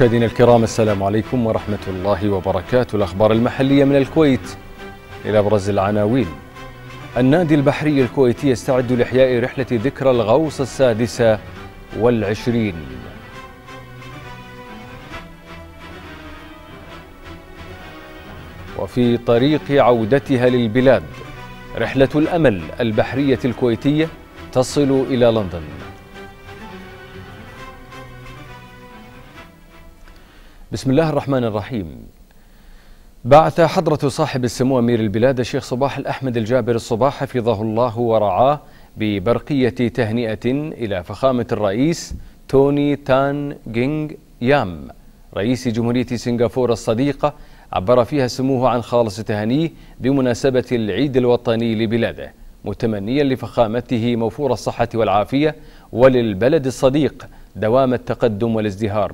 مشاهدينا الكرام السلام عليكم ورحمة الله وبركاته الأخبار المحلية من الكويت إلى أبرز العناوين النادي البحري الكويتي يستعد لإحياء رحلة ذكرى الغوص السادسة والعشرين وفي طريق عودتها للبلاد رحلة الأمل البحرية الكويتية تصل إلى لندن بسم الله الرحمن الرحيم بعث حضرة صاحب السمو أمير البلاد الشيخ صباح الأحمد الجابر الصباح حفظه الله ورعاه ببرقية تهنئة إلى فخامة الرئيس توني تان جينج يام رئيس جمهورية سنغافورة الصديقة عبر فيها سموه عن خالص تهنيه بمناسبة العيد الوطني لبلاده متمنيا لفخامته موفور الصحة والعافية وللبلد الصديق دوام التقدم والازدهار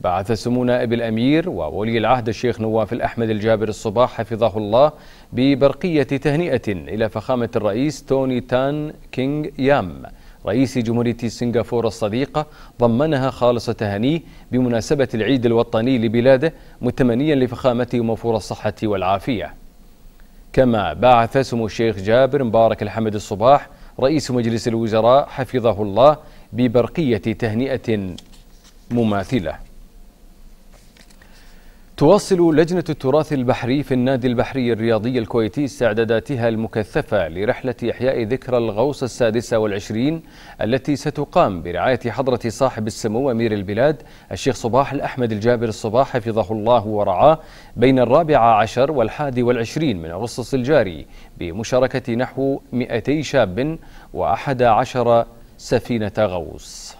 بعث سمو نائب الأمير وولي العهد الشيخ نواف الأحمد الجابر الصباح حفظه الله ببرقية تهنئة إلى فخامة الرئيس توني تان كينغ يام رئيس جمهورية سنغافورة الصديقة ضمنها خالص تهانيه بمناسبة العيد الوطني لبلاده متمنيا لفخامته موفور الصحة والعافية كما بعث سمو الشيخ جابر مبارك الحمد الصباح رئيس مجلس الوزراء حفظه الله ببرقية تهنئة مماثله تواصل لجنة التراث البحري في النادي البحري الرياضي الكويتي استعداداتها المكثفة لرحلة إحياء ذكرى الغوص السادسة والعشرين التي ستقام برعاية حضرة صاحب السمو أمير البلاد الشيخ صباح الأحمد الجابر الصباح حفظه الله ورعاه بين الرابع عشر والحادي والعشرين من أغسطس الجاري بمشاركة نحو 200 شاب وأحد عشر سفينة غوص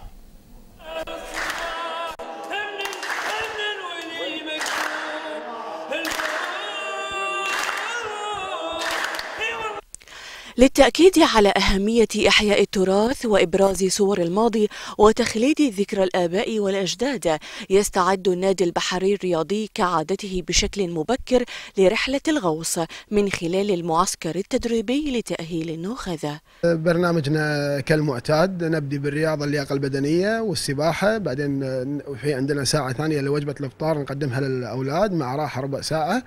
للتأكيد على أهمية إحياء التراث وإبراز صور الماضي وتخليد ذكرى الآباء والأجداد يستعد النادي البحري الرياضي كعادته بشكل مبكر لرحلة الغوص من خلال المعسكر التدريبي لتأهيل النخذة برنامجنا كالمعتاد نبدي بالرياضة اللياقة البدنية والسباحة بعدين في عندنا ساعة ثانية لوجبة الإفطار نقدمها للأولاد مع راحة ربع ساعة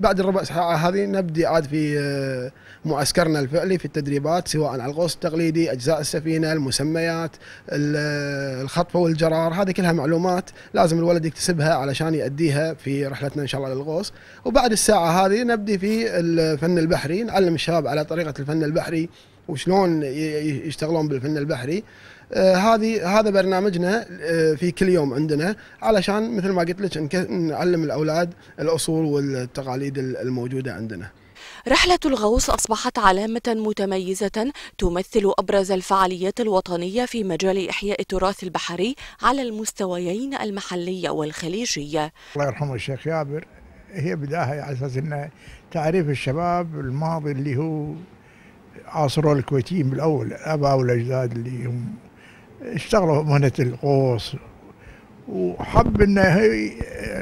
بعد الربع ساعة هذه نبدي عاد في آه، معسكرنا الفعلي العالي في التدريبات سواء على الغوص التقليدي أجزاء السفينة المسميات الخطفة والجرار هذه كلها معلومات لازم الولد يكتسبها علشان يأديها في رحلتنا إن شاء الله للغوص وبعد الساعة هذه نبدي في الفن البحري نعلم الشباب على طريقة الفن البحري وشلون يشتغلون بالفن البحري آه هذه هذا برنامجنا آه في كل يوم عندنا علشان مثل ما قلت لك نعلم الاولاد الاصول والتقاليد الموجوده عندنا رحلة الغوص أصبحت علامة متميزة تمثل أبرز الفعاليات الوطنية في مجال إحياء التراث البحري على المستويين المحلي والخليجي الله يرحمه الشيخ جابر هي بداية على أساس أن تعريف الشباب الماضي اللي هو عاصروا الكويتيين بالأول الآباء والأجداد اللي هم اشتغلوا مهنة الغوص وحب أن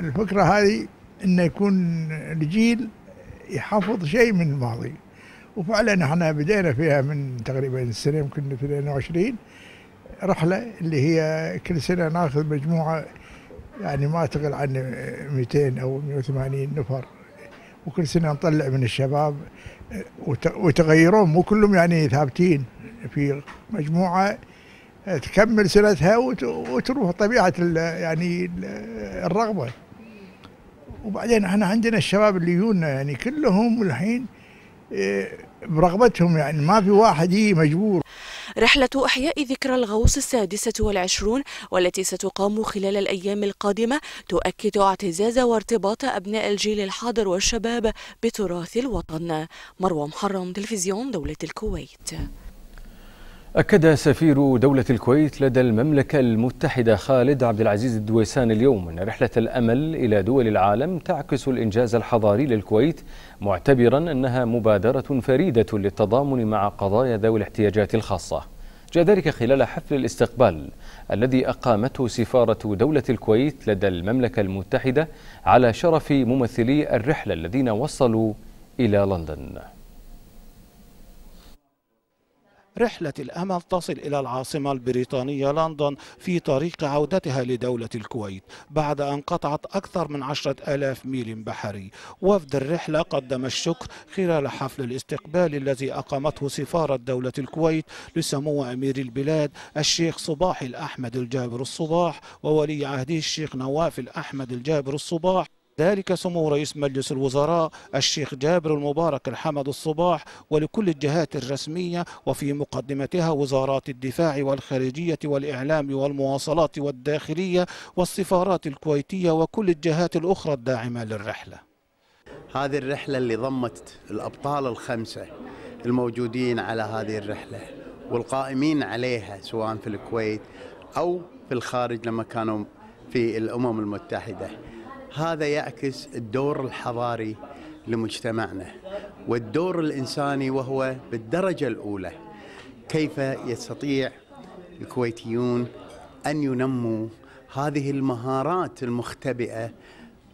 الفكرة هذه أن يكون الجيل يحافظ شيء من الماضي وفعلا احنا بدينا فيها من تقريبا السنه يمكن 22 رحله اللي هي كل سنه ناخذ مجموعه يعني ما تقل عن 200 او 180 نفر وكل سنه نطلع من الشباب وتغيرون مو كلهم يعني ثابتين في مجموعه تكمل سنتها وتروح طبيعه يعني الرغبه وبعدين احنا عندنا الشباب اللي يجونا يعني كلهم الحين إيه، برغبتهم يعني ما في واحد يجي مجبور رحلة إحياء ذكرى الغوص السادسة والعشرون والتي ستقام خلال الأيام القادمة تؤكد اعتزاز وارتباط أبناء الجيل الحاضر والشباب بتراث الوطن مروى محرم تلفزيون دولة الكويت أكد سفير دولة الكويت لدى المملكة المتحدة خالد عبد العزيز الدويسان اليوم أن رحلة الأمل إلى دول العالم تعكس الإنجاز الحضاري للكويت معتبرا أنها مبادرة فريدة للتضامن مع قضايا ذوي الاحتياجات الخاصة جاء ذلك خلال حفل الاستقبال الذي أقامته سفارة دولة الكويت لدى المملكة المتحدة على شرف ممثلي الرحلة الذين وصلوا إلى لندن رحلة الأمل تصل إلى العاصمة البريطانية لندن في طريق عودتها لدولة الكويت بعد أن قطعت أكثر من عشرة ألاف ميل بحري وفد الرحلة قدم الشكر خلال حفل الاستقبال الذي أقامته سفارة دولة الكويت لسمو أمير البلاد الشيخ صباح الأحمد الجابر الصباح وولي عهده الشيخ نواف الأحمد الجابر الصباح ذلك سمو رئيس مجلس الوزراء الشيخ جابر المبارك الحمد الصباح ولكل الجهات الرسمية وفي مقدمتها وزارات الدفاع والخارجية والإعلام والمواصلات والداخلية والسفارات الكويتية وكل الجهات الأخرى الداعمة للرحلة هذه الرحلة اللي ضمت الأبطال الخمسة الموجودين على هذه الرحلة والقائمين عليها سواء في الكويت أو في الخارج لما كانوا في الأمم المتحدة هذا يعكس الدور الحضاري لمجتمعنا والدور الإنساني وهو بالدرجة الأولى كيف يستطيع الكويتيون أن ينموا هذه المهارات المختبئة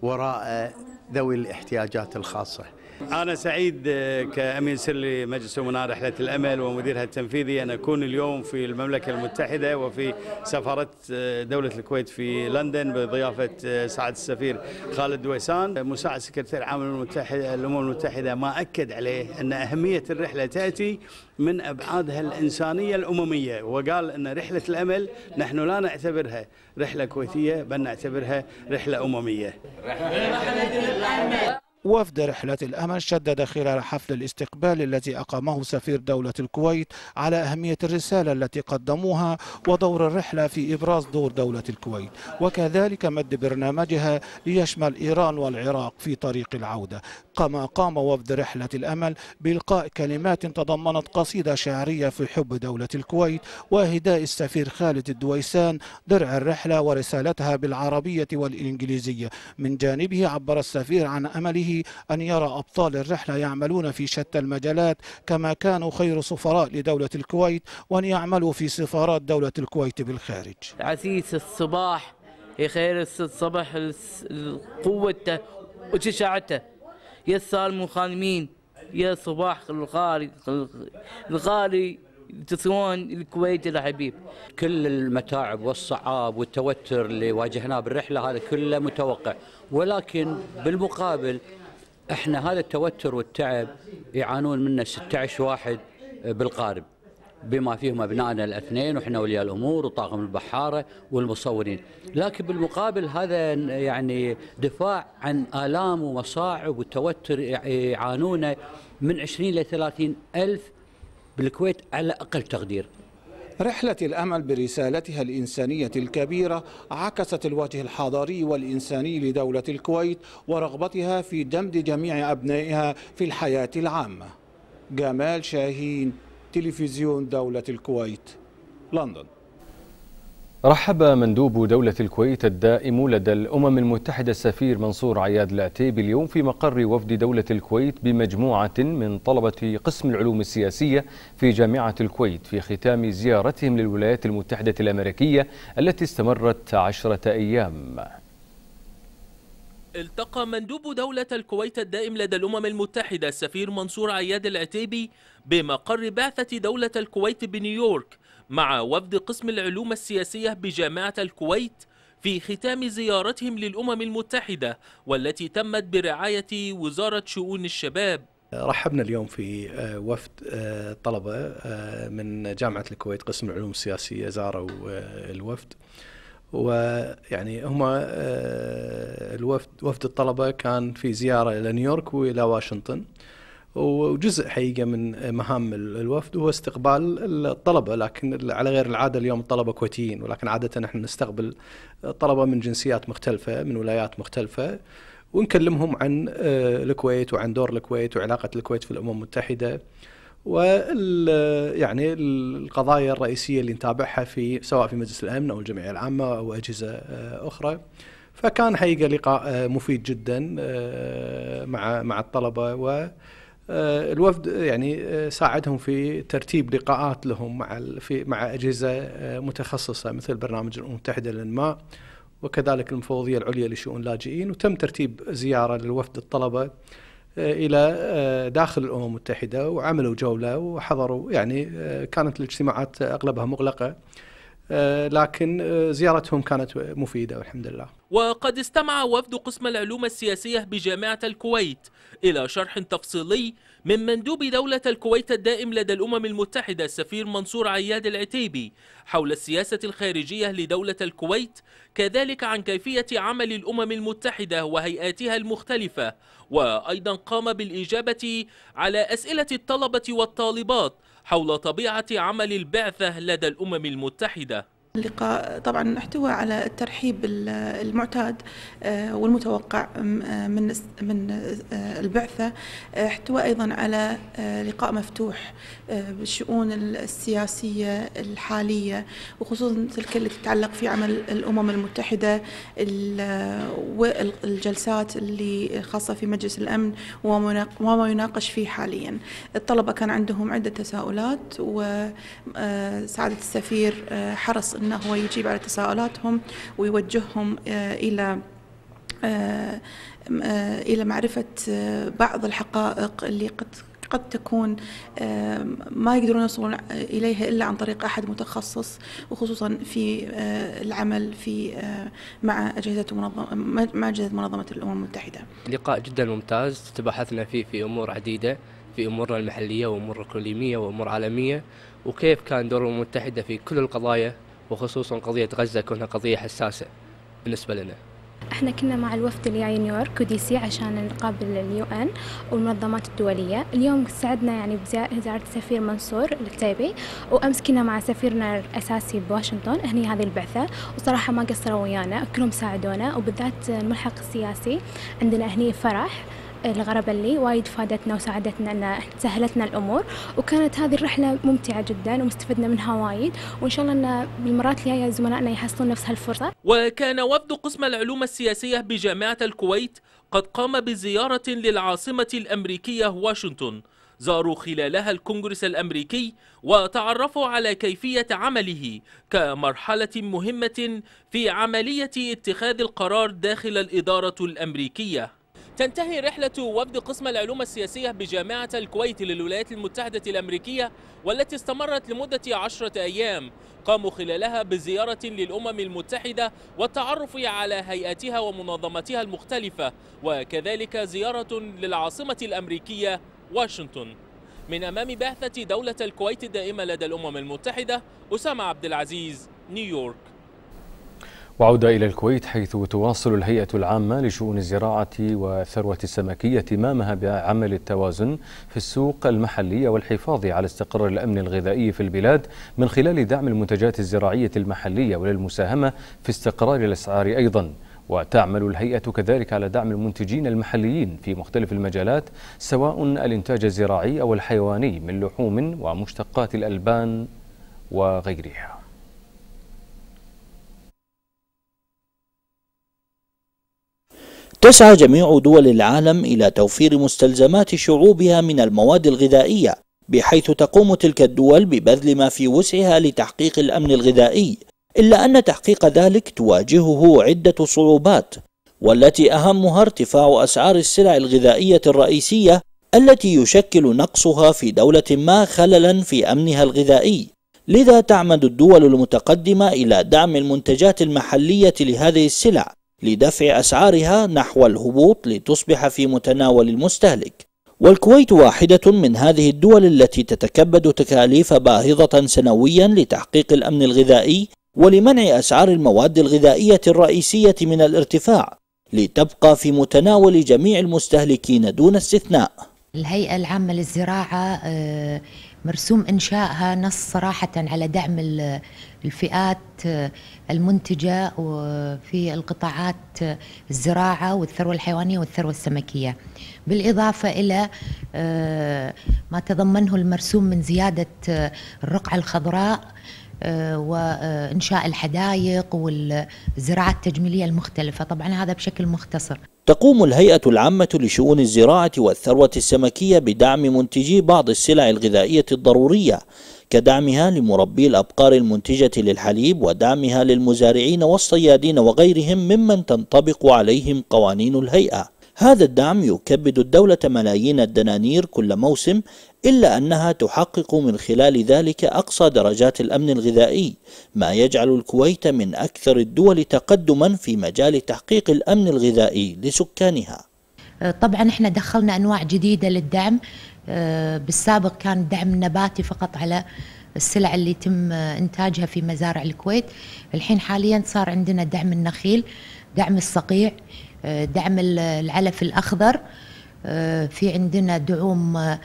وراء ذوي الاحتياجات الخاصه أنا سعيد آه، كأمين سر لمجلس أمناء رحلة الأمل ومديرها التنفيذي أن أكون اليوم في المملكة المتحدة وفي سفارة آه، دولة الكويت في لندن بضيافة آه، سعادة السفير خالد دويسان مساعد سكرتير عام المتحدة الأمم المتحدة ما أكد عليه أن أهمية الرحلة تأتي من أبعادها الإنسانية الأممية وقال أن رحلة الأمل نحن لا نعتبرها رحلة كويتية بل نعتبرها رحلة أممية رحلة الأمل وفد رحلة الأمل شدد خلال حفل الاستقبال الذي أقامه سفير دولة الكويت على أهمية الرسالة التي قدموها ودور الرحلة في إبراز دور دولة الكويت وكذلك مد برنامجها ليشمل إيران والعراق في طريق العودة كما قام وفد رحلة الأمل بإلقاء كلمات تضمنت قصيدة شعرية في حب دولة الكويت وهداء السفير خالد الدويسان درع الرحلة ورسالتها بالعربية والإنجليزية من جانبه عبر السفير عن أمله أن يرى أبطال الرحلة يعملون في شتى المجالات كما كانوا خير سفراء لدولة الكويت وأن يعملوا في سفارات دولة الكويت بالخارج عزيز الصباح يخير الصباح قوته وشجاعته سالم الخانمين يا صباح الغالي الغالي تسوون الكويت الحبيب كل المتاعب والصعاب والتوتر اللي واجهناه بالرحله هذا كله متوقع ولكن بالمقابل احنا هذا التوتر والتعب يعانون منه 16 واحد بالقارب بما فيهم ابنائنا الاثنين واحنا ولي الامور وطاقم البحاره والمصورين، لكن بالمقابل هذا يعني دفاع عن الام ومصاعب وتوتر يعانونه من 20 ل 30 الف بالكويت على اقل تقدير. رحلة الأمل برسالتها الإنسانية الكبيرة عكست الوجه الحضاري والإنساني لدولة الكويت ورغبتها في دمج جميع أبنائها في الحياة العامة جمال شاهين تلفزيون دولة الكويت لندن رحب مندوب دولة الكويت الدائم لدى الأمم المتحدة السفير منصور عياد العتيبي اليوم في مقر وفد دولة الكويت بمجموعة من طلبة قسم العلوم السياسية في جامعة الكويت في ختام زيارتهم للولايات المتحدة الأمريكية التي استمرت عشرة أيام التقى مندوب دولة الكويت الدائم لدى الأمم المتحدة السفير منصور عياد العتيبي بمقر بعثة دولة الكويت بنيويورك مع وفد قسم العلوم السياسية بجامعة الكويت في ختام زيارتهم للأمم المتحدة والتي تمت برعاية وزارة شؤون الشباب رحبنا اليوم في آه، وفد آه، طلبة آه، من جامعة الكويت قسم العلوم السياسية زاروا الوفد ويعني هما الوفد وفد الطلبة كان في زيارة إلى نيويورك وإلى واشنطن وجزء حقيقه من مهام الوفد هو استقبال الطلبه لكن على غير العاده اليوم الطلبه كويتيين ولكن عاده نحن نستقبل طلبه من جنسيات مختلفه من ولايات مختلفه ونكلمهم عن آه، الكويت وعن دور الكويت وعلاقه الكويت في الامم المتحده وال يعني القضايا الرئيسيه اللي نتابعها في سواء في مجلس الامن او الجمعيه العامه او اجهزه آه، اخرى فكان حقيقه لقاء آه، مفيد جدا مع مع الطلبه و آه، الوفد يعني آه، ساعدهم في ترتيب لقاءات لهم مع في مع اجهزه آه، متخصصه مثل برنامج الامم المتحده للانماء وكذلك المفوضيه العليا لشؤون اللاجئين وتم ترتيب زياره للوفد الطلبه الى داخل الامم المتحده وعملوا جوله وحضروا يعني كانت الاجتماعات اغلبها مغلقه لكن زيارتهم كانت مفيده والحمد لله وقد استمع وفد قسم العلوم السياسية بجامعة الكويت إلى شرح تفصيلي من مندوب دولة الكويت الدائم لدى الأمم المتحدة السفير منصور عياد العتيبي حول السياسة الخارجية لدولة الكويت كذلك عن كيفية عمل الأمم المتحدة وهيئاتها المختلفة وأيضا قام بالإجابة على أسئلة الطلبة والطالبات حول طبيعة عمل البعثة لدى الأمم المتحدة اللقاء طبعا احتوى على الترحيب المعتاد آه، والمتوقع آه، من من آه، البعثه احتوى ايضا على لقاء مفتوح بالشؤون السياسيه الحاليه وخصوصا تلك اللي تتعلق في عمل الامم المتحده والجلسات اللي خاصه في مجلس الامن وما يناقش فيه حاليا الطلبه كان عندهم عده تساؤلات وسعاده السفير حرص ان أنه هو يجيب على تساؤلاتهم ويوجههم آه، إلى آه، آه، إلى معرفة بعض الحقائق اللي قد قد تكون ما يقدرون يصلون إليها إلا عن طريق أحد متخصص وخصوصا في العمل في مع أجهزة منظمة مع أجهزة منظمة الأمم المتحدة. لقاء جدا ممتاز تباحثنا فيه في أمور عديدة في أمورنا المحلية وأمور إقليمية وأمور عالمية وكيف كان دور الأمم المتحدة في كل القضايا وخصوصا قضية غزة كونها قضية حساسة بالنسبة لنا احنا كنا مع الوفد اللي جاي نيويورك ودي سي عشان نقابل اليو ان والمنظمات الدوليه اليوم ساعدنا يعني بزياره السفير منصور الكتيبي وامس كنا مع سفيرنا الاساسي بواشنطن هني هذه البعثه وصراحه ما قصروا ويانا كلهم ساعدونا وبالذات الملحق السياسي عندنا هني فرح الغربة اللي وايد فادتنا وساعدتنا أن سهلتنا الأمور وكانت هذه الرحلة ممتعة جدا ومستفدنا منها وايد وإن شاء الله أن بالمرات الجاية زملائنا يحصلون نفس هالفرصة وكان وفد قسم العلوم السياسية بجامعة الكويت قد قام بزيارة للعاصمة الأمريكية واشنطن زاروا خلالها الكونغرس الأمريكي وتعرفوا على كيفية عمله كمرحلة مهمة في عملية اتخاذ القرار داخل الإدارة الأمريكية تنتهي رحلة وفد قسم العلوم السياسية بجامعة الكويت للولايات المتحدة الأمريكية والتي استمرت لمدة عشرة أيام قاموا خلالها بزيارة للأمم المتحدة والتعرف على هيئاتها ومنظماتها المختلفة وكذلك زيارة للعاصمة الأمريكية واشنطن من أمام بعثة دولة الكويت الدائمة لدى الأمم المتحدة أسامة عبد العزيز نيويورك وعودة إلى الكويت حيث تواصل الهيئة العامة لشؤون الزراعة والثروة السمكية اهتمامها بعمل التوازن في السوق المحلية والحفاظ على استقرار الأمن الغذائي في البلاد من خلال دعم المنتجات الزراعية المحلية وللمساهمة في استقرار الأسعار أيضاً وتعمل الهيئة كذلك على دعم المنتجين المحليين في مختلف المجالات سواء الإنتاج الزراعي أو الحيواني من لحوم ومشتقات الألبان وغيرها تسعى جميع دول العالم إلى توفير مستلزمات شعوبها من المواد الغذائية بحيث تقوم تلك الدول ببذل ما في وسعها لتحقيق الأمن الغذائي إلا أن تحقيق ذلك تواجهه عدة صعوبات والتي أهمها ارتفاع أسعار السلع الغذائية الرئيسية التي يشكل نقصها في دولة ما خللا في أمنها الغذائي لذا تعمد الدول المتقدمة إلى دعم المنتجات المحلية لهذه السلع لدفع أسعارها نحو الهبوط لتصبح في متناول المستهلك والكويت واحدة من هذه الدول التي تتكبد تكاليف باهظة سنويا لتحقيق الأمن الغذائي ولمنع أسعار المواد الغذائية الرئيسية من الارتفاع لتبقى في متناول جميع المستهلكين دون استثناء الهيئة العامة للزراعة آه، مرسوم إنشائها نص صراحة على دعم الفئات المنتجة في القطاعات الزراعة والثروة الحيوانية والثروة السمكية بالإضافة إلى آه، ما تضمنه المرسوم من زيادة الرقعة آه، الخضراء آه، وانشاء الحدائق والزراعه التجميليه المختلفه طبعا هذا بشكل مختصر تقوم الهيئة العامة لشؤون الزراعة والثروة السمكية بدعم منتجي بعض السلع الغذائية الضرورية كدعمها لمربي الأبقار المنتجة للحليب ودعمها للمزارعين والصيادين وغيرهم ممن تنطبق عليهم قوانين الهيئة هذا الدعم يكبد الدولة ملايين الدنانير كل موسم إلا أنها تحقق من خلال ذلك أقصى درجات الأمن الغذائي ما يجعل الكويت من أكثر الدول تقدما في مجال تحقيق الأمن الغذائي لسكانها طبعا احنا دخلنا أنواع جديدة للدعم آه، بالسابق كان دعم نباتي فقط على السلع اللي يتم إنتاجها في مزارع الكويت الحين حاليا صار عندنا دعم النخيل دعم الصقيع آه، دعم العلف الأخضر آه، في عندنا دعوم آه،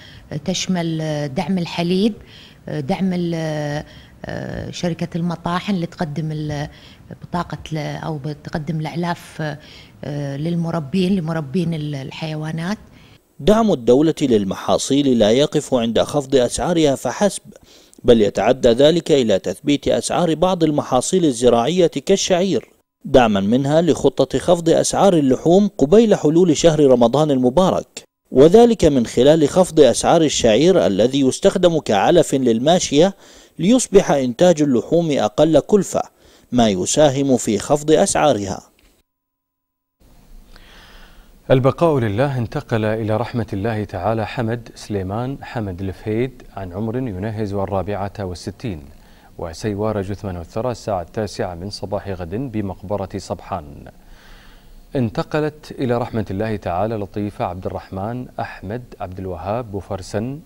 تشمل دعم الحليب دعم شركة المطاحن اللي تقدم بطاقة أو بتقدم الأعلاف للمربين لمربين الحيوانات دعم الدولة للمحاصيل لا يقف عند خفض أسعارها فحسب بل يتعدى ذلك إلى تثبيت أسعار بعض المحاصيل الزراعية كالشعير دعما منها لخطة خفض أسعار اللحوم قبيل حلول شهر رمضان المبارك وذلك من خلال خفض أسعار الشعير الذي يستخدم كعلف للماشية ليصبح إنتاج اللحوم أقل كلفة ما يساهم في خفض أسعارها البقاء لله انتقل إلى رحمة الله تعالى حمد سليمان حمد الفهيد عن عمر يناهز الرابعة والستين وسيوار جثمان الثرى الساعة التاسعة من صباح غد بمقبرة صبحان انتقلت إلى رحمة الله تعالى لطيفة عبد الرحمن أحمد عبد الوهاب بوفرسن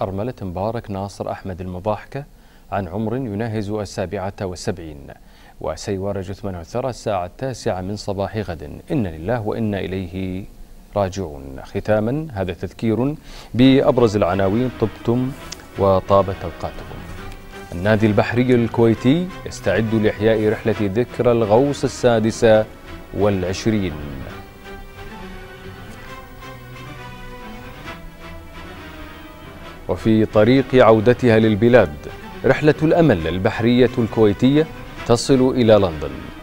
أرملة مبارك ناصر أحمد المضاحكة عن عمر يناهز السابعة والسبعين وسيوار جثمان الثرى الساعة التاسعة من صباح غد إن لله وإنا إليه راجعون ختاما هذا تذكير بأبرز العناوين طبتم وطابت أوقاتكم النادي البحري الكويتي يستعد لإحياء رحلة ذكرى الغوص السادسة والعشرين وفي طريق عودتها للبلاد رحلة الأمل البحرية الكويتية تصل إلى لندن